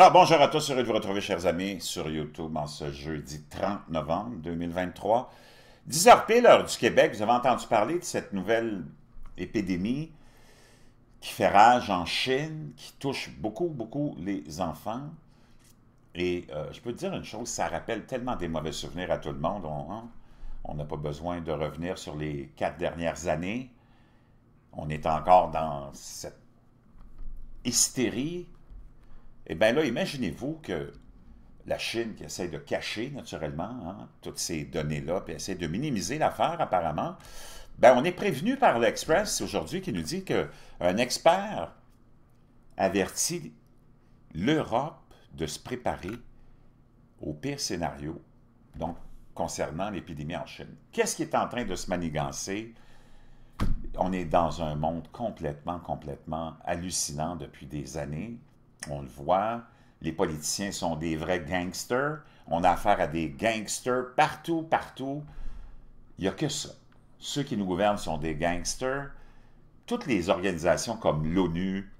Alors, bonjour à tous, heureux de vous retrouver, chers amis, sur YouTube en ce jeudi 30 novembre 2023. 10h du Québec, vous avez entendu parler de cette nouvelle épidémie qui fait rage en Chine, qui touche beaucoup, beaucoup les enfants. Et euh, je peux dire une chose, ça rappelle tellement des mauvais souvenirs à tout le monde. Hein, on n'a pas besoin de revenir sur les quatre dernières années. On est encore dans cette hystérie et eh bien là, imaginez-vous que la Chine qui essaie de cacher naturellement hein, toutes ces données-là, puis essaie de minimiser l'affaire apparemment, ben on est prévenu par l'Express aujourd'hui qui nous dit qu'un expert avertit l'Europe de se préparer au pire scénario, donc concernant l'épidémie en Chine. Qu'est-ce qui est en train de se manigancer? On est dans un monde complètement, complètement hallucinant depuis des années on le voit, les politiciens sont des vrais gangsters. On a affaire à des gangsters partout, partout. Il n'y a que ça. Ceux qui nous gouvernent sont des gangsters. Toutes les organisations comme l'ONU,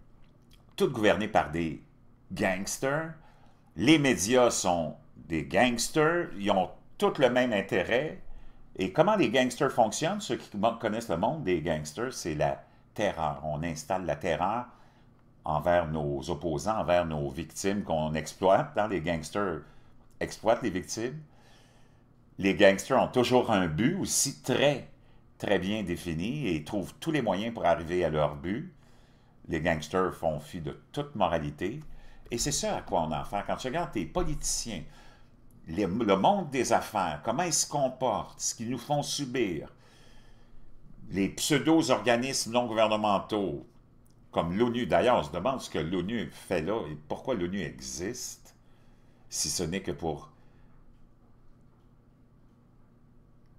toutes gouvernées par des gangsters. Les médias sont des gangsters. Ils ont tout le même intérêt. Et comment les gangsters fonctionnent? Ceux qui connaissent le monde des gangsters, c'est la terreur. On installe la terreur envers nos opposants, envers nos victimes qu'on exploite. dans hein, Les gangsters exploitent les victimes. Les gangsters ont toujours un but aussi très, très bien défini et trouvent tous les moyens pour arriver à leur but. Les gangsters font fi de toute moralité. Et c'est ça à quoi on en fait. Quand tu regardes tes politiciens, le monde des affaires, comment ils se comportent, ce qu'ils nous font subir, les pseudo-organismes non gouvernementaux, comme l'ONU. D'ailleurs, on se demande ce que l'ONU fait là et pourquoi l'ONU existe, si ce n'est que pour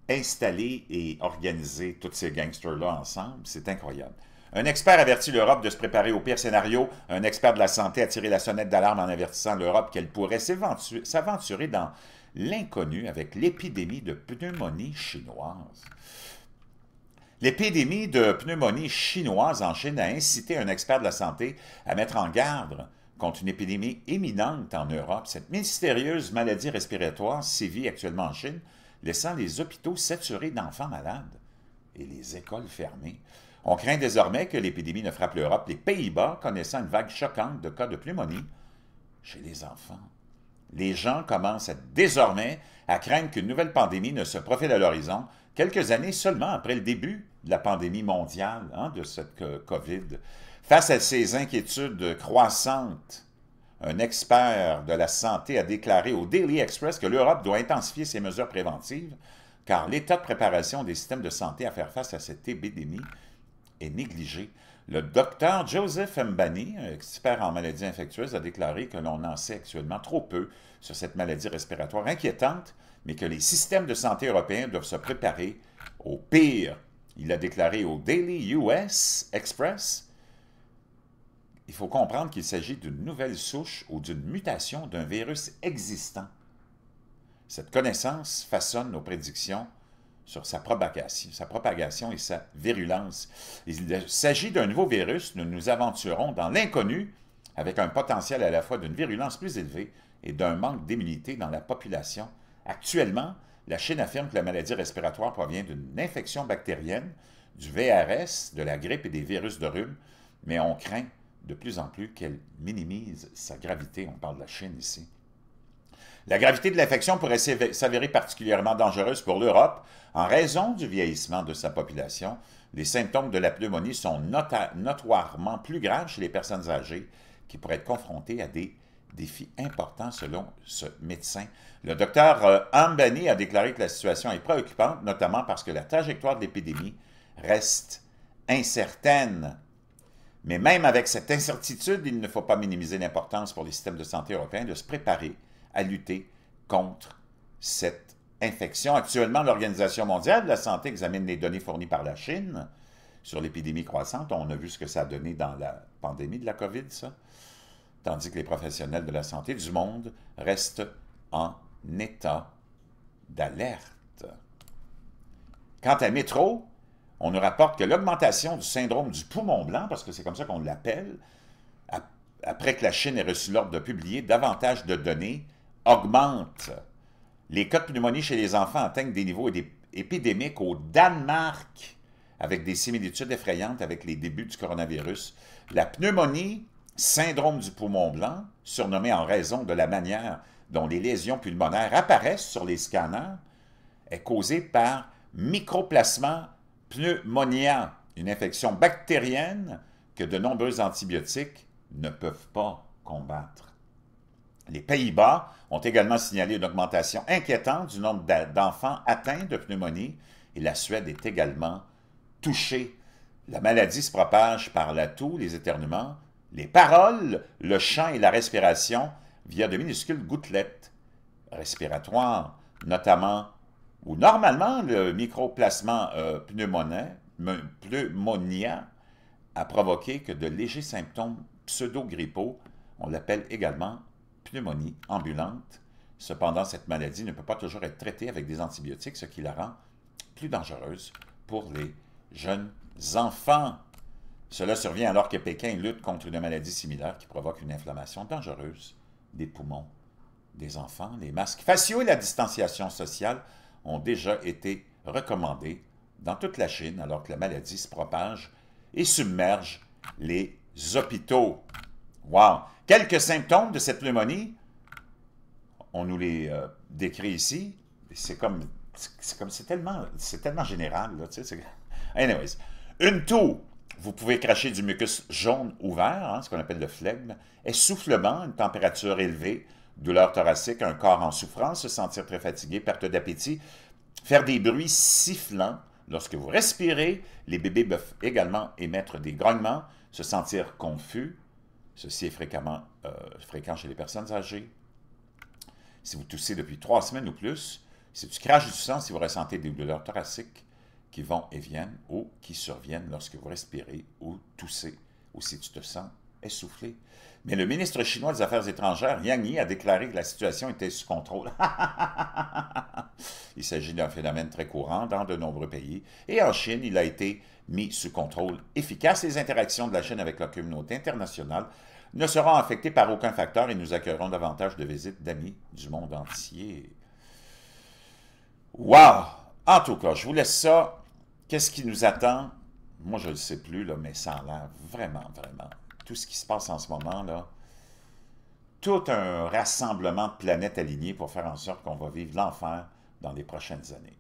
installer et organiser tous ces gangsters-là ensemble. C'est incroyable. Un expert avertit l'Europe de se préparer au pire scénario. Un expert de la santé a tiré la sonnette d'alarme en avertissant l'Europe qu'elle pourrait s'aventurer dans l'inconnu avec l'épidémie de pneumonie chinoise. L'épidémie de pneumonie chinoise en Chine a incité un expert de la santé à mettre en garde contre une épidémie imminente en Europe. Cette mystérieuse maladie respiratoire sévit actuellement en Chine, laissant les hôpitaux saturés d'enfants malades et les écoles fermées. On craint désormais que l'épidémie ne frappe l'Europe, les Pays-Bas connaissant une vague choquante de cas de pneumonie chez les enfants. Les gens commencent désormais à craindre qu'une nouvelle pandémie ne se profile à l'horizon quelques années seulement après le début de la pandémie mondiale, hein, de cette euh, COVID. Face à ces inquiétudes croissantes, un expert de la santé a déclaré au Daily Express que l'Europe doit intensifier ses mesures préventives car l'état de préparation des systèmes de santé à faire face à cette épidémie est négligé. Le docteur Joseph Mbani, expert en maladies infectieuses, a déclaré que l'on en sait actuellement trop peu sur cette maladie respiratoire inquiétante mais que les systèmes de santé européens doivent se préparer au pire. Il a déclaré au Daily US Express, il faut comprendre qu'il s'agit d'une nouvelle souche ou d'une mutation d'un virus existant. Cette connaissance façonne nos prédictions sur sa propagation, sa propagation et sa virulence. Il s'agit d'un nouveau virus, nous nous aventurons dans l'inconnu avec un potentiel à la fois d'une virulence plus élevée et d'un manque d'immunité dans la population Actuellement, la Chine affirme que la maladie respiratoire provient d'une infection bactérienne, du VRS, de la grippe et des virus de rhume, mais on craint de plus en plus qu'elle minimise sa gravité. On parle de la Chine ici. La gravité de l'infection pourrait s'avérer particulièrement dangereuse pour l'Europe en raison du vieillissement de sa population. Les symptômes de la pneumonie sont notoirement plus graves chez les personnes âgées qui pourraient être confrontées à des défi important selon ce médecin. Le docteur euh, Ambani a déclaré que la situation est préoccupante, notamment parce que la trajectoire de l'épidémie reste incertaine. Mais même avec cette incertitude, il ne faut pas minimiser l'importance pour les systèmes de santé européens de se préparer à lutter contre cette infection. Actuellement, l'Organisation mondiale de la santé examine les données fournies par la Chine sur l'épidémie croissante. On a vu ce que ça a donné dans la pandémie de la COVID, ça tandis que les professionnels de la santé du monde restent en état d'alerte. Quant à Métro, on nous rapporte que l'augmentation du syndrome du poumon blanc, parce que c'est comme ça qu'on l'appelle, après que la Chine ait reçu l'ordre de publier davantage de données, augmente. Les cas de pneumonie chez les enfants atteignent des niveaux épidémiques au Danemark, avec des similitudes effrayantes avec les débuts du coronavirus. La pneumonie syndrome du poumon blanc, surnommé en raison de la manière dont les lésions pulmonaires apparaissent sur les scanners, est causé par microplasma pneumonia, une infection bactérienne que de nombreux antibiotiques ne peuvent pas combattre. Les Pays-Bas ont également signalé une augmentation inquiétante du nombre d'enfants atteints de pneumonie et la Suède est également touchée. La maladie se propage par la toux, les éternuements les paroles, le chant et la respiration via de minuscules gouttelettes respiratoires, notamment ou normalement le microplacement euh, pneumonia a provoqué que de légers symptômes pseudo-grippaux, on l'appelle également pneumonie ambulante. Cependant, cette maladie ne peut pas toujours être traitée avec des antibiotiques, ce qui la rend plus dangereuse pour les jeunes enfants. Cela survient alors que Pékin lutte contre une maladie similaire qui provoque une inflammation dangereuse des poumons des enfants. Les masques faciaux et la distanciation sociale ont déjà été recommandés dans toute la Chine alors que la maladie se propage et submerge les hôpitaux. Wow! Quelques symptômes de cette pneumonie, on nous les euh, décrit ici. C'est comme, c'est comme, c'est tellement, c'est tellement général, là, tu sais, Anyways, une toux, vous pouvez cracher du mucus jaune ouvert, vert, hein, ce qu'on appelle le flegme, essoufflement, une température élevée, douleur thoracique, un corps en souffrance, se sentir très fatigué, perte d'appétit, faire des bruits sifflants lorsque vous respirez. Les bébés peuvent également émettre des grognements, se sentir confus. Ceci est fréquemment euh, fréquent chez les personnes âgées. Si vous toussez depuis trois semaines ou plus, si tu craches du sang, si vous ressentez des douleurs thoraciques, qui vont et viennent ou qui surviennent lorsque vous respirez ou toussez ou si tu te sens essoufflé. Mais le ministre chinois des Affaires étrangères, Yang Yi, a déclaré que la situation était sous contrôle. il s'agit d'un phénomène très courant dans de nombreux pays et en Chine, il a été mis sous contrôle efficace. Les interactions de la Chine avec la communauté internationale ne seront affectées par aucun facteur et nous accueillerons davantage de visites d'amis du monde entier. Wow! En tout cas, je vous laisse ça Qu'est-ce qui nous attend? Moi, je ne le sais plus, là, mais ça a l'air vraiment, vraiment. Tout ce qui se passe en ce moment, là, tout un rassemblement de planètes alignées pour faire en sorte qu'on va vivre l'enfer dans les prochaines années.